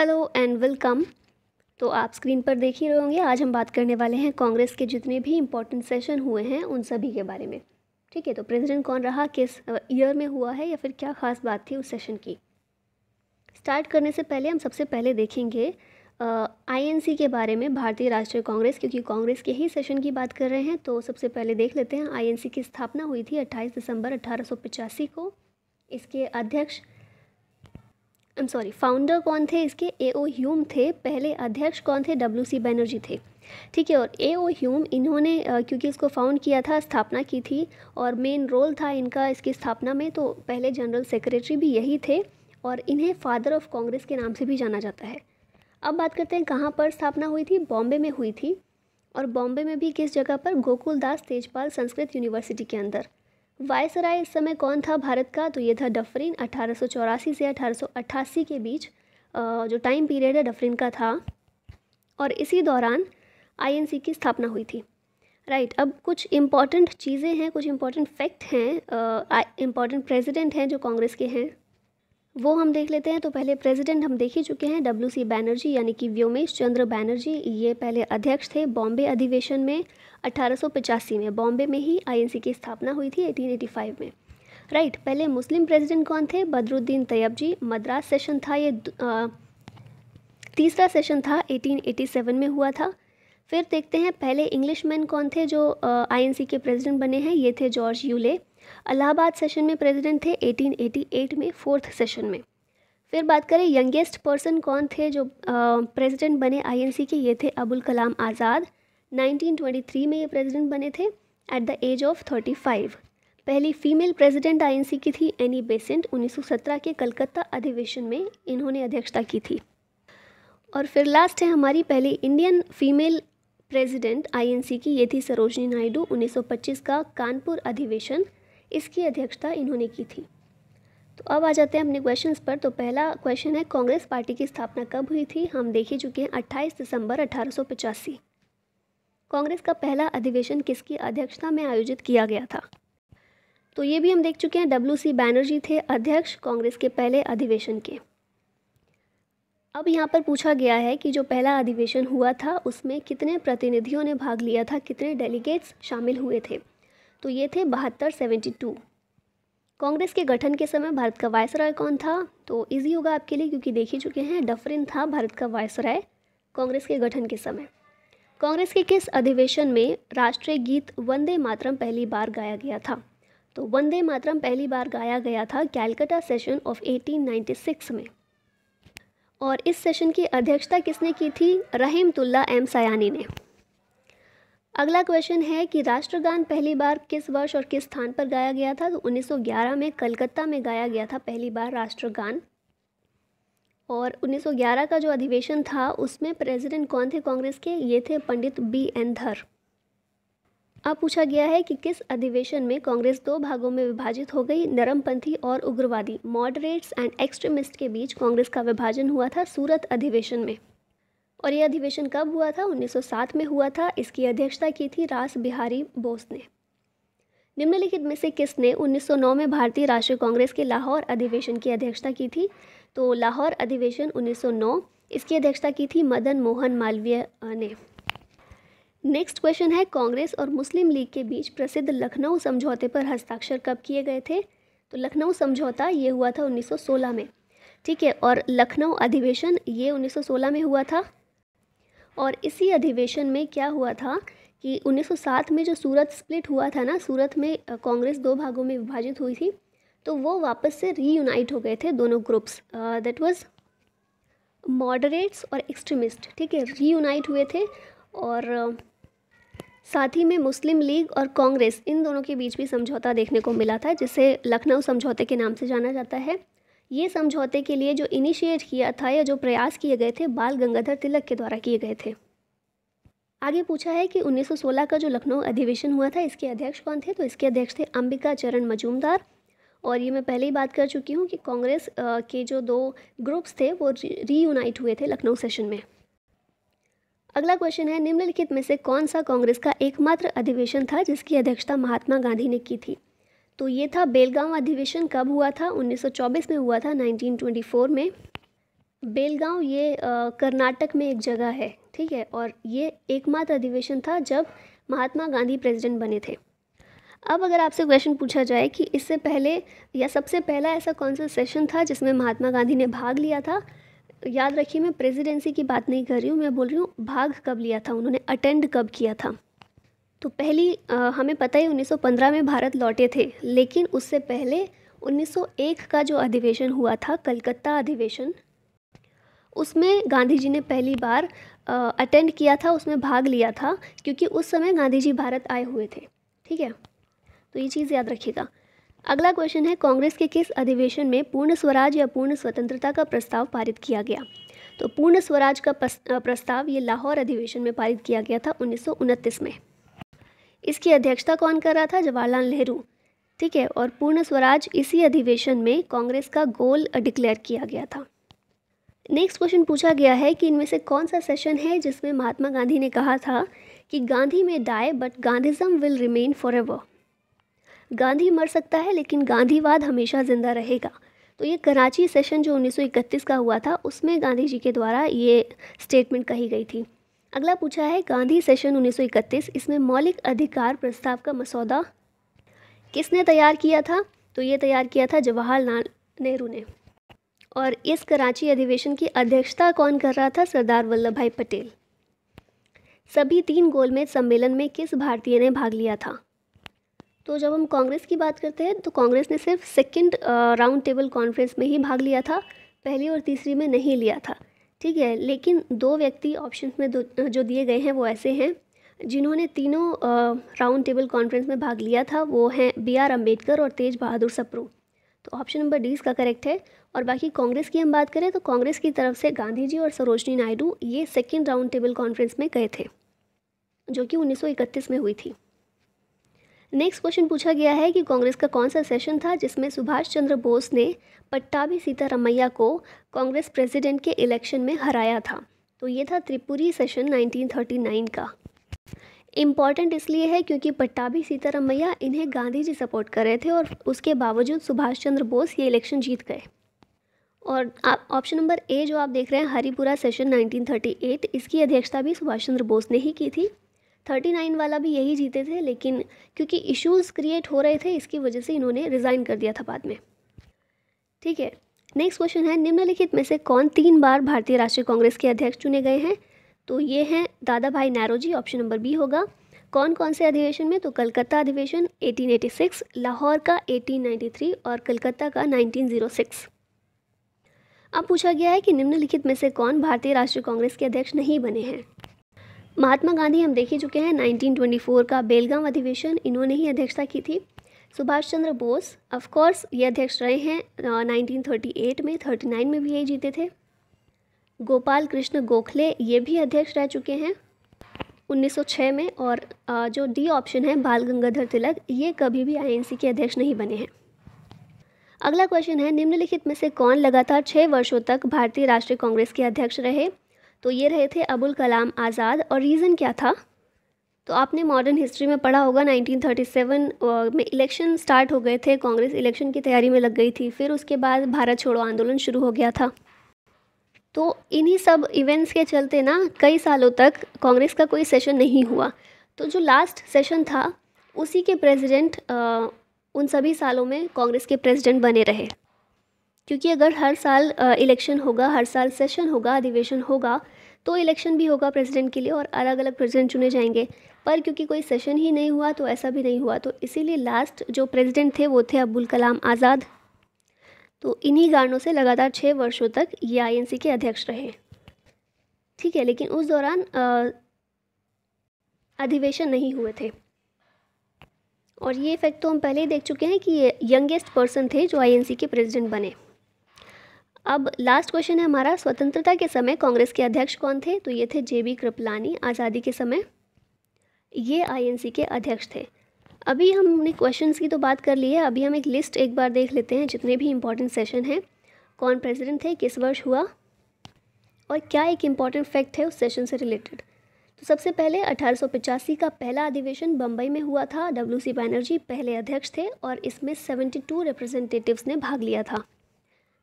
Hello and welcome तो आप screen पर देख ही रहे होंगे आज हम बात करने वाले हैं कांग्रेस के जितने भी इम्पोर्टेंट सेशन हुए हैं उन सभी के बारे में ठीक है तो प्रेसिडेंट कौन रहा किस ईयर में हुआ है या फिर क्या ख़ास बात थी उस सेशन की स्टार्ट करने से पहले हम सबसे पहले देखेंगे आईएनसी के बारे में भारतीय राष्ट्रीय कांग्रेस क्योंकि कांग्रेस के ही सेशन की बात कर रहे हैं तो सबसे पहले देख लेते हैं आईएनसी की स्थापना हुई थी 28 दिसंबर 1885 को इसके अध्यक्ष आई एम सॉरी फाउंडर कौन थे इसके ए ओ ह्यूम थे पहले अध्यक्ष कौन थे डब्ल्यू सी बैनर्जी थे ठीक है और ए ओ ह्यूम इन्होंने क्योंकि इसको फाउंड किया था स्थापना की थी और मेन रोल था इनका इसकी स्थापना में तो पहले जनरल सेक्रेटरी भी यही थे और इन्हें फादर ऑफ कांग्रेस के नाम से भी जाना जाता है अब बात करते हैं कहाँ पर स्थापना हुई थी बॉम्बे में हुई थी और बॉम्बे में भी किस जगह पर गोकुलदास तेजपाल संस्कृत यूनिवर्सिटी के अंदर वायसराय इस समय कौन था भारत का तो ये था डफरीन अठारह से अठारह के बीच जो टाइम पीरियड है डफरीन का था और इसी दौरान आईएनसी की स्थापना हुई थी राइट right, अब कुछ इम्पॉर्टेंट चीज़ें हैं कुछ इम्पॉर्टेंट फैक्ट हैं इम्पॉर्टेंट प्रेसिडेंट हैं जो कांग्रेस के हैं वो हम देख लेते हैं तो पहले प्रेसिडेंट हम देख ही चुके हैं डब्ल्यू सी बैनर्जी यानी कि व्योमेश चंद्र बैनर्जी ये पहले अध्यक्ष थे बॉम्बे अधिवेशन में 1885 में बॉम्बे में ही आईएनसी की स्थापना हुई थी 1885 में राइट right, पहले मुस्लिम प्रेसिडेंट कौन थे बदरुद्दीन तैयब जी मद्रास सेशन था ये आ, तीसरा सेशन था एटीन में हुआ था फिर देखते हैं पहले इंग्लिश मैन कौन थे जो आई के प्रेजिडेंट बने हैं ये थे जॉर्ज यूले अलाहाबाद सेशन में प्रेसिडेंट थे 1888 में फोर्थ सेशन में फिर बात करें यंगेस्ट पर्सन कौन थे जो प्रेसिडेंट बने आईएनसी के ये थे अबुल कलाम आज़ाद 1923 में ये प्रेसिडेंट बने थे एट द एज ऑफ 35 पहली फीमेल प्रेसिडेंट आईएनसी की थी एनी बेसेंट 1917 के कलकत्ता अधिवेशन में इन्होंने अध्यक्षता की थी और फिर लास्ट है हमारी पहली इंडियन फीमेल प्रेसिडेंट आईएनसी की ये थी सरोजनी नायडू 1925 का कानपुर अधिवेशन इसकी अध्यक्षता इन्होंने की थी तो अब आ जाते हैं अपने क्वेश्चन पर तो पहला क्वेश्चन है कांग्रेस पार्टी की स्थापना कब हुई थी हम देख ही चुके हैं अट्ठाईस दिसंबर अठारह कांग्रेस का पहला अधिवेशन किसकी अध्यक्षता में आयोजित किया गया था तो ये भी हम देख चुके हैं डब्ल्यू सी बैनर्जी थे अध्यक्ष कांग्रेस के पहले अधिवेशन के अब यहाँ पर पूछा गया है कि जो पहला अधिवेशन हुआ था उसमें कितने प्रतिनिधियों ने भाग लिया था कितने डेलीगेट्स शामिल हुए थे तो ये थे बहत्तर सेवेंटी टू कांग्रेस के गठन के समय भारत का वायसराय कौन था तो इजी होगा आपके लिए क्योंकि देख ही चुके हैं डफरिन था भारत का वायसराय कांग्रेस के गठन के समय कांग्रेस के किस अधिवेशन में राष्ट्रीय गीत वंदे मातरम पहली बार गाया गया था तो वंदे मातरम पहली बार गाया गया था कैलकाटा सेशन ऑफ 1896 में और इस सेशन की अध्यक्षता किसने की थी रहीमतुल्ला एम सयानी ने अगला क्वेश्चन है कि राष्ट्रगान पहली बार किस वर्ष और किस स्थान पर गाया गया था तो 1911 में कलकत्ता में गाया गया था पहली बार राष्ट्रगान और 1911 का जो अधिवेशन था उसमें प्रेसिडेंट कौन थे कांग्रेस के ये थे पंडित बी एन धर अब पूछा गया है कि किस अधिवेशन में कांग्रेस दो भागों में विभाजित हो गई नरमपंथी और उग्रवादी मॉडरेट्स एंड एक्सट्रीमिस्ट के बीच कांग्रेस का विभाजन हुआ था सूरत अधिवेशन में और यह अधिवेशन कब हुआ था 1907 में हुआ था इसकी अध्यक्षता की थी रास बिहारी बोस ने निम्नलिखित में से किसने 1909 में भारतीय राष्ट्रीय कांग्रेस के लाहौर अधिवेशन की अध्यक्षता की थी तो लाहौर अधिवेशन 1909 इसकी अध्यक्षता की थी मदन मोहन मालवीय ने नेक्स्ट क्वेश्चन है कांग्रेस और मुस्लिम लीग के बीच प्रसिद्ध लखनऊ समझौते पर हस्ताक्षर कब किए गए थे तो लखनऊ समझौता ये हुआ था 1916 में ठीक है और लखनऊ अधिवेशन ये 1916 में हुआ था और इसी अधिवेशन में क्या हुआ था कि 1907 में जो सूरत स्प्लिट हुआ था ना सूरत में कांग्रेस दो भागों में विभाजित हुई थी तो वो वापस से रीयूनाइट हो गए थे दोनों ग्रुप्स दैट वाज मॉडरेट्स और एक्सट्रीमिस्ट ठीक है रीयूनाइट हुए थे और साथ ही में मुस्लिम लीग और कांग्रेस इन दोनों के बीच भी समझौता देखने को मिला था जिसे लखनऊ समझौते के नाम से जाना जाता है ये समझौते के लिए जो इनिशिएट किया था या जो प्रयास किए गए थे बाल गंगाधर तिलक के द्वारा किए गए थे आगे पूछा है कि 1916 का जो लखनऊ अधिवेशन हुआ था इसके अध्यक्ष कौन थे तो इसके अध्यक्ष थे अंबिका चरण मजूमदार और ये मैं पहले ही बात कर चुकी हूँ कि कांग्रेस के जो दो ग्रुप्स थे वो रीयूनाइट हुए थे लखनऊ सेशन में अगला क्वेश्चन है निम्नलिखित में से कौन सा कांग्रेस का एकमात्र अधिवेशन था जिसकी अध्यक्षता महात्मा गांधी ने की थी तो ये था बेलगांव अधिवेशन कब हुआ था 1924 में हुआ था 1924 में बेलगांव ये कर्नाटक में एक जगह है ठीक है और ये एकमात्र अधिवेशन था जब महात्मा गांधी प्रेसिडेंट बने थे अब अगर आपसे क्वेश्चन पूछा जाए कि इससे पहले या सबसे पहला ऐसा कौन सा सेशन था जिसमें महात्मा गांधी ने भाग लिया था याद रखिए मैं प्रेसिडेंसी की बात नहीं कर रही हूँ मैं बोल रही हूँ भाग कब लिया था उन्होंने अटेंड कब किया था तो पहली आ, हमें पता ही 1915 में भारत लौटे थे लेकिन उससे पहले 1901 का जो अधिवेशन हुआ था कलकत्ता अधिवेशन उसमें गांधी जी ने पहली बार अटेंड किया था उसमें भाग लिया था क्योंकि उस समय गांधी जी भारत आए हुए थे ठीक है तो ये चीज़ याद रखिएगा अगला क्वेश्चन है कांग्रेस के किस अधिवेशन में पूर्ण स्वराज या पूर्ण स्वतंत्रता का प्रस्ताव पारित किया गया तो पूर्ण स्वराज का प्रस्ताव ये लाहौर अधिवेशन में पारित किया गया था उन्नीस में इसकी अध्यक्षता कौन कर रहा था जवाहरलाल नेहरू ठीक है और पूर्ण स्वराज इसी अधिवेशन में कांग्रेस का गोल डिक्लेयर किया गया था नेक्स्ट क्वेश्चन पूछा गया है कि इनमें से कौन सा सेशन है जिसमें महात्मा गांधी ने कहा था कि Gandhi may die but Gandhism will remain forever Gandhi मर सकता है लेकिन गांधीवाद हमेशा ज़िंदा रहेगा तो ये कराची सेशन जो 1931 का हुआ था उसमें गांधी जी के द्वारा ये स्टेटमेंट कही गई थी अगला पूछा है गांधी सेशन 1931 इसमें मौलिक अधिकार प्रस्ताव का मसौदा किसने तैयार किया था तो ये तैयार किया था जवाहरलाल नेहरू ने और इस कराची अधिवेशन की अध्यक्षता कौन कर रहा था सरदार वल्लभ भाई पटेल सभी तीन गोलमेज सम्मेलन में किस भारतीय ने भाग लिया था तो जब हम कांग्रेस की बात करते हैं तो कांग्रेस ने सिर्फ सेकेंड राउंड टेबल कॉन्फ्रेंस में ही भाग लिया था पहली और तीसरी में नहीं लिया था ठीक है लेकिन दो व्यक्ति ऑप्शन में दो, जो दिए गए हैं वो ऐसे हैं जिन्होंने तीनों राउंड टेबल कॉन्फ्रेंस में भाग लिया था वो हैं बी आर अम्बेडकर और तेज बहादुर सप्रू तो ऑप्शन नंबर डी इसका करेक्ट है और बाकी कांग्रेस की हम बात करें तो कांग्रेस की तरफ से गांधी जी और सरोजनी नायडू ये सेकेंड राउंड टेबल कॉन्फ्रेंस में गए थे जो कि 1931 में हुई थी नेक्स्ट क्वेश्चन पूछा गया है कि कांग्रेस का कौन सा सेशन था जिसमें सुभाष चंद्र बोस ने पट्टाभी सीतारमैया को कांग्रेस प्रेसिडेंट के इलेक्शन में हराया था तो ये था त्रिपुरी सेशन 1939 का इम्पॉर्टेंट इसलिए है क्योंकि पट्टाभी सीतारमैया इन्हें गांधी जी सपोर्ट कर रहे थे और उसके बावजूद सुभाष चंद्र बोस ये इलेक्शन जीत गए और आप ऑप्शन नंबर ए जो आप देख रहे हैं हरिपुरा सेशन 1938 इसकी अध्यक्षता भी सुभाष चंद्र बोस ने ही की थी थर्टी नाइन वाला भी यही जीते थे लेकिन क्योंकि इश्यूज़ क्रिएट हो रहे थे इसकी वजह से इन्होंने रिज़ाइन कर दिया था बाद में ठीक है नेक्स्ट क्वेश्चन है निम्नलिखित में से कौन तीन बार भारतीय राष्ट्रीय कांग्रेस के अध्यक्ष चुने गए हैं तो ये हैं दादा भाई नैरोजी ऑप्शन नंबर बी होगा कौन कौन से अधिवेशन में तो कलकत्ता अधिवेशन 1886, लाहौर का 1893 और कलकत्ता का 1906। अब पूछा गया है कि निम्नलिखित में से कौन भारतीय राष्ट्रीय कांग्रेस के अध्यक्ष नहीं बने हैं महात्मा गांधी हम देख ही चुके हैं 1924 का बेलगांव अधिवेशन इन्होंने ही अध्यक्षता की थी सुभाष चंद्र बोस ऑफकोर्स ये अध्यक्ष रहे हैं 1938 में 39 में भी यही जीते थे गोपाल कृष्ण गोखले ये भी अध्यक्ष रह चुके हैं 1906 में और जो डी ऑप्शन है बाल गंगाधर तिलक ये कभी भी आईएनसी के अध्यक्ष नहीं बने हैं अगला क्वेश्चन है निम्नलिखित में से कौन लगातार छः वर्षों तक भारतीय राष्ट्रीय कांग्रेस के अध्यक्ष रहे तो ये रहे थे अबुल कलाम आज़ाद और रीज़न क्या था तो आपने मॉडर्न हिस्ट्री में पढ़ा होगा 1937 में इलेक्शन स्टार्ट हो गए थे कांग्रेस इलेक्शन की तैयारी में लग गई थी फिर उसके बाद भारत छोड़ो आंदोलन शुरू हो गया था तो इन्हीं सब इवेंट्स के चलते ना कई सालों तक कांग्रेस का कोई सेशन नहीं हुआ तो जो लास्ट सेशन था उसी के प्रेसिडेंट उन सभी सालों में कांग्रेस के प्रेसिडेंट बने रहे क्योंकि अगर हर साल इलेक्शन होगा हर साल सेशन होगा अधिवेशन होगा तो इलेक्शन भी होगा प्रेसिडेंट के लिए और अलग अलग प्रेसिडेंट चुने जाएंगे पर क्योंकि कोई सेशन ही नहीं हुआ तो ऐसा भी नहीं हुआ तो इसीलिए लास्ट जो प्रेसिडेंट थे वो थे अब्दुल कलाम आज़ाद तो इन्हीं कारणों से लगातार छः वर्षों तक ये आईएनसी के अध्यक्ष रहे ठीक है लेकिन उस दौरान अधिवेशन नहीं हुए थे और ये इफेक्ट तो हम पहले ही देख चुके हैं कि ये यंगेस्ट पर्सन थे जो आई के प्रेजिडेंट बने अब लास्ट क्वेश्चन है हमारा स्वतंत्रता के समय कांग्रेस के अध्यक्ष कौन थे तो ये थे जे बी कृपलानी आज़ादी के समय ये आईएनसी के अध्यक्ष थे अभी हमने क्वेश्चंस की तो बात कर ली है अभी हम एक लिस्ट एक बार देख लेते हैं जितने भी इम्पोर्टेंट सेशन हैं कौन प्रेसिडेंट थे किस वर्ष हुआ और क्या एक इम्पॉर्टेंट फैक्ट है उस सेशन से रिलेटेड तो सबसे पहले अठारह का पहला अधिवेशन बम्बई में हुआ था डब्ल्यू सी बैनर्जी पहले अध्यक्ष थे और इसमें सेवेंटी रिप्रेजेंटेटिव्स ने भाग लिया था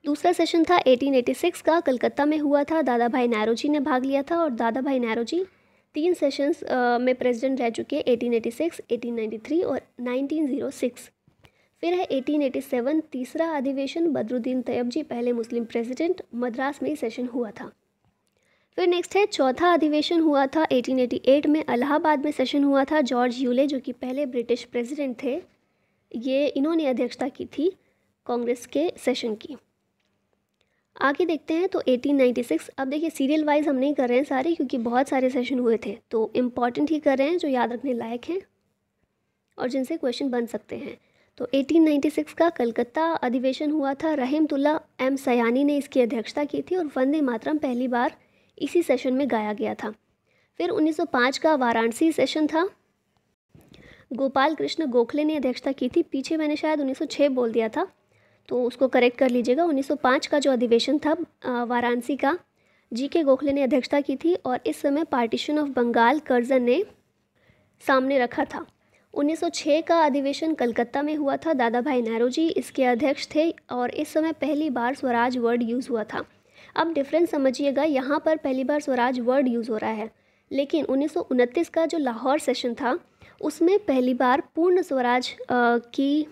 दूसरा सेशन था 1886 का कलकत्ता में हुआ था दादा भाई जी ने भाग लिया था और दादा भाई जी तीन सेशंस में प्रेसिडेंट रह चुके हैं 1886, 1893 और 1906 फिर है 1887 तीसरा अधिवेशन बदरुद्दीन तैयब जी पहले मुस्लिम प्रेसिडेंट मद्रास में सेशन हुआ था फिर नेक्स्ट है चौथा अधिवेशन हुआ था 1888 में अलाहाबाद में सेशन हुआ था जॉर्ज यूले जो कि पहले ब्रिटिश प्रेसिडेंट थे ये इन्होंने अध्यक्षता की थी कांग्रेस के सेशन की आगे देखते हैं तो 1896 अब देखिए सीरियल वाइज हम नहीं कर रहे हैं सारे क्योंकि बहुत सारे सेशन हुए थे तो इम्पॉर्टेंट ही कर रहे हैं जो याद रखने लायक हैं और जिनसे क्वेश्चन बन सकते हैं तो 1896 का कलकत्ता अधिवेशन हुआ था रहीमतुल्ला एम सयानी ने इसकी अध्यक्षता की थी और वंदे मातरम पहली बार इसी सेशन में गाया गया था फिर 1905 का वाराणसी सेशन था गोपाल कृष्ण गोखले ने अध्यक्षता की थी पीछे मैंने शायद 1906 बोल दिया था तो उसको करेक्ट कर लीजिएगा 1905 का जो अधिवेशन था वाराणसी का जी के गोखले ने अध्यक्षता की थी और इस समय पार्टीशन ऑफ बंगाल कर्जन ने सामने रखा था 1906 का अधिवेशन कलकत्ता में हुआ था दादा भाई नेहरू जी इसके अध्यक्ष थे और इस समय पहली बार स्वराज वर्ड यूज़ हुआ था अब डिफरेंस समझिएगा यहाँ पर पहली बार स्वराज वर्ड यूज़ हो रहा है लेकिन उन्नीस का जो लाहौर सेशन था उसमें पहली बार पूर्ण स्वराज आ, की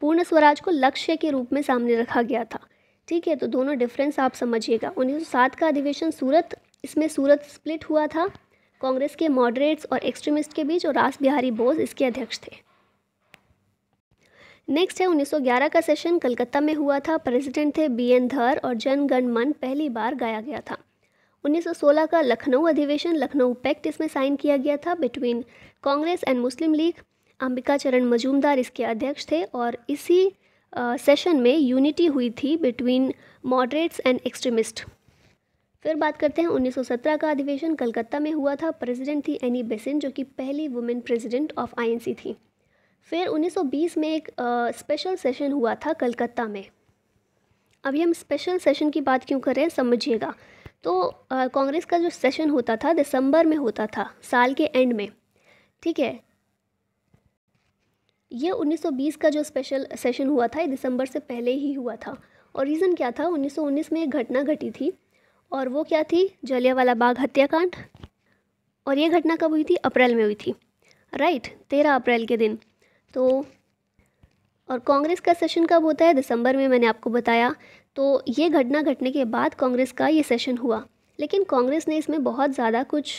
पूर्ण स्वराज को लक्ष्य के रूप में सामने रखा गया था ठीक है तो दोनों डिफरेंस आप समझिएगा 1907 का अधिवेशन सूरत इसमें सूरत स्प्लिट हुआ था कांग्रेस के मॉडरेट्स और एक्सट्रीमिस्ट के बीच और रास बिहारी बोस इसके अध्यक्ष थे नेक्स्ट है 1911 का सेशन कलकत्ता में हुआ था प्रेसिडेंट थे बी एन धर और जन गण मन पहली बार गाया गया था 1916 का लखनऊ अधिवेशन लखनऊ पैक्ट इसमें साइन किया गया था between Congress and Muslim League Ambika Charan Majumdar इसके अध्यक्ष थे और इसी सेशन में यूनिटी हुई थी बिटवीन मॉडरेट्स एंड एक्सट्रीमिस्ट फिर बात करते हैं 1917 का अधिवेशन कलकत्ता में हुआ था प्रेसिडेंट थी एनी बेसिन जो कि पहली वुमेन प्रेसिडेंट ऑफ आईएनसी थी फिर 1920 में एक स्पेशल सेशन हुआ था कलकत्ता में अभी हम स्पेशल सेशन की बात क्यों कर रहे हैं समझिएगा तो कांग्रेस का जो सेशन होता था दिसंबर में होता था साल के एंड में ठीक है ये 1920 का जो स्पेशल सेशन हुआ था ये दिसंबर से पहले ही हुआ था और रीज़न क्या था 1919 में एक घटना घटी थी और वो क्या थी जलियावाला बाग हत्याकांड और ये घटना कब हुई थी अप्रैल में हुई थी राइट तेरह अप्रैल के दिन तो और कांग्रेस का सेशन कब होता है दिसंबर में मैंने आपको बताया तो ये घटना घटने के बाद कांग्रेस का ये सेशन हुआ लेकिन कांग्रेस ने इसमें बहुत ज़्यादा कुछ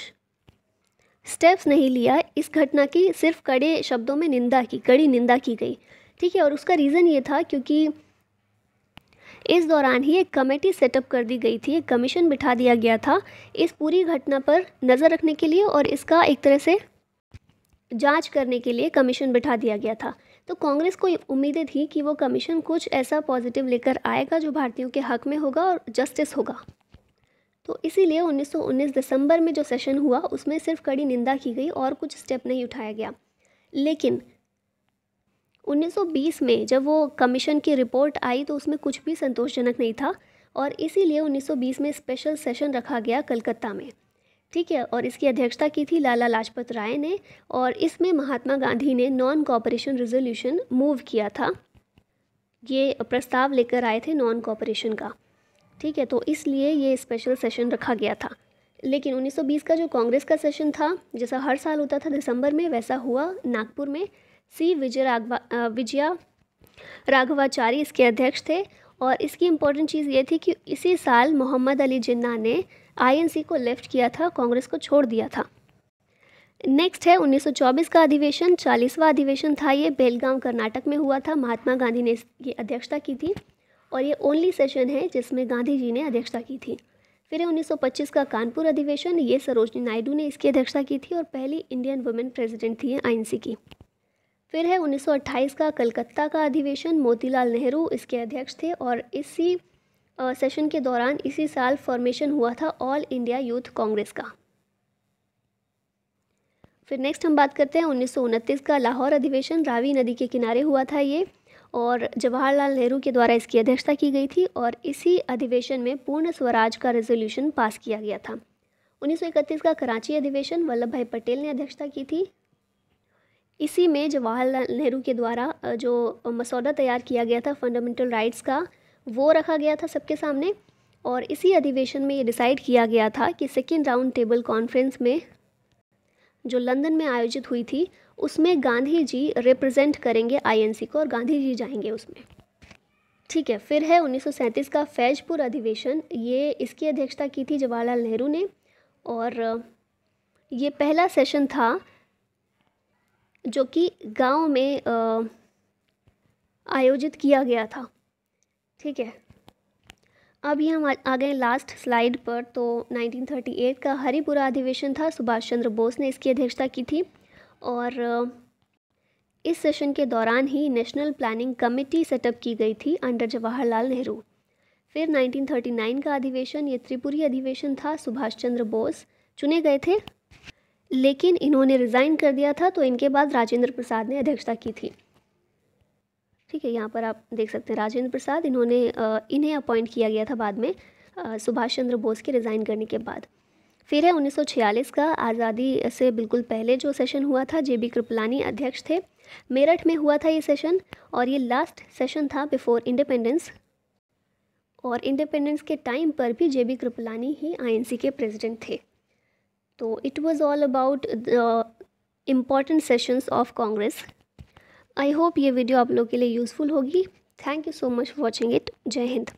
स्टेप्स नहीं लिया इस घटना की सिर्फ कड़े शब्दों में निंदा की कड़ी निंदा की गई ठीक है और उसका रीज़न ये था क्योंकि इस दौरान ही एक कमेटी सेटअप कर दी गई थी एक कमीशन बिठा दिया गया था इस पूरी घटना पर नज़र रखने के लिए और इसका एक तरह से जांच करने के लिए कमीशन बिठा दिया गया था तो कांग्रेस को उम्मीदें थी कि वो कमीशन कुछ ऐसा पॉजिटिव लेकर आएगा जो भारतीयों के हक में होगा और जस्टिस होगा तो इसीलिए 1919 दिसंबर में जो सेशन हुआ उसमें सिर्फ कड़ी निंदा की गई और कुछ स्टेप नहीं उठाया गया लेकिन 1920 में जब वो कमीशन की रिपोर्ट आई तो उसमें कुछ भी संतोषजनक नहीं था और इसीलिए 1920 में स्पेशल सेशन रखा गया कलकत्ता में ठीक है और इसकी अध्यक्षता की थी लाला लाजपत राय ने और इसमें महात्मा गांधी ने नॉन कॉपरेशन रेजोल्यूशन मूव किया था ये प्रस्ताव लेकर आए थे नॉन कॉपरेशन का ठीक है तो इसलिए ये स्पेशल सेशन रखा गया था लेकिन 1920 का जो कांग्रेस का सेशन था जैसा हर साल होता था दिसंबर में वैसा हुआ नागपुर में सी विजय राघवा विजया राघवाचारी इसके अध्यक्ष थे और इसकी इम्पोर्टेंट चीज़ ये थी कि इसी साल मोहम्मद अली जिन्ना ने आईएनसी को लेफ्ट किया था कांग्रेस को छोड़ दिया था नेक्स्ट है 1924 का अधिवेशन चालीसवा अधिवेशन था ये बेलगांव कर्नाटक में हुआ था महात्मा गांधी ने इसकी अध्यक्षता की थी और ये ओनली सेशन है जिसमें गांधी जी ने अध्यक्षता की थी फिर है 1925 का कानपुर अधिवेशन ये सरोजनी नायडू ने इसकी अध्यक्षता की थी और पहली इंडियन वुमेन प्रेसिडेंट थी आईएनसी की फिर है 1928 का कलकत्ता का अधिवेशन मोतीलाल नेहरू इसके अध्यक्ष थे और इसी सेशन के दौरान इसी साल फॉर्मेशन हुआ था ऑल इंडिया यूथ कांग्रेस का फिर नेक्स्ट हम बात करते हैं उन्नीस का लाहौर अधिवेशन रावी नदी के किनारे हुआ था ये और जवाहरलाल नेहरू के द्वारा इसकी अध्यक्षता की गई थी और इसी अधिवेशन में पूर्ण स्वराज का रेजोल्यूशन पास किया गया था 1931 का कराची अधिवेशन वल्लभ भाई पटेल ने अध्यक्षता की थी इसी में जवाहरलाल नेहरू के द्वारा जो मसौदा तैयार किया गया था फंडामेंटल राइट्स का वो रखा गया था सबके सामने और इसी अधिवेशन में ये डिसाइड किया गया था कि सेकेंड राउंड टेबल कॉन्फ्रेंस में जो लंदन में आयोजित हुई थी उसमें गांधी जी रिप्रेजेंट करेंगे आईएनसी को और गांधी जी जाएंगे उसमें ठीक है फिर है 1937 का फैजपुर अधिवेशन ये इसकी अध्यक्षता की थी जवाहरलाल नेहरू ने और ये पहला सेशन था जो कि गांव में आयोजित किया गया था ठीक है अब ये हम आ गए लास्ट स्लाइड पर तो 1938 का हरिपुरा अधिवेशन था सुभाष चंद्र बोस ने इसकी अध्यक्षता की थी और इस सेशन के दौरान ही नेशनल प्लानिंग कमेटी सेटअप की गई थी अंडर जवाहरलाल नेहरू फिर 1939 का अधिवेशन ये त्रिपुरी अधिवेशन था सुभाष चंद्र बोस चुने गए थे लेकिन इन्होंने रिज़ाइन कर दिया था तो इनके बाद राजेंद्र प्रसाद ने अध्यक्षता की थी ठीक है यहाँ पर आप देख सकते हैं राजेंद्र प्रसाद इन्होंने इन्हें अपॉइंट किया गया था बाद में सुभाष चंद्र बोस के रिज़ाइन करने के बाद फिर है 1946 का आज़ादी से बिल्कुल पहले जो सेशन हुआ था जे बी कृपलानी अध्यक्ष थे मेरठ में हुआ था ये सेशन और ये लास्ट सेशन था बिफोर इंडिपेंडेंस और इंडिपेंडेंस के टाइम पर भी जे बी कृपलानी ही आईएनसी के प्रेसिडेंट थे तो it was all about the important sessions of Congress I hope ये वीडियो आप लोग के लिए यूज़फुल होगी thank you so much watching it Jai Hind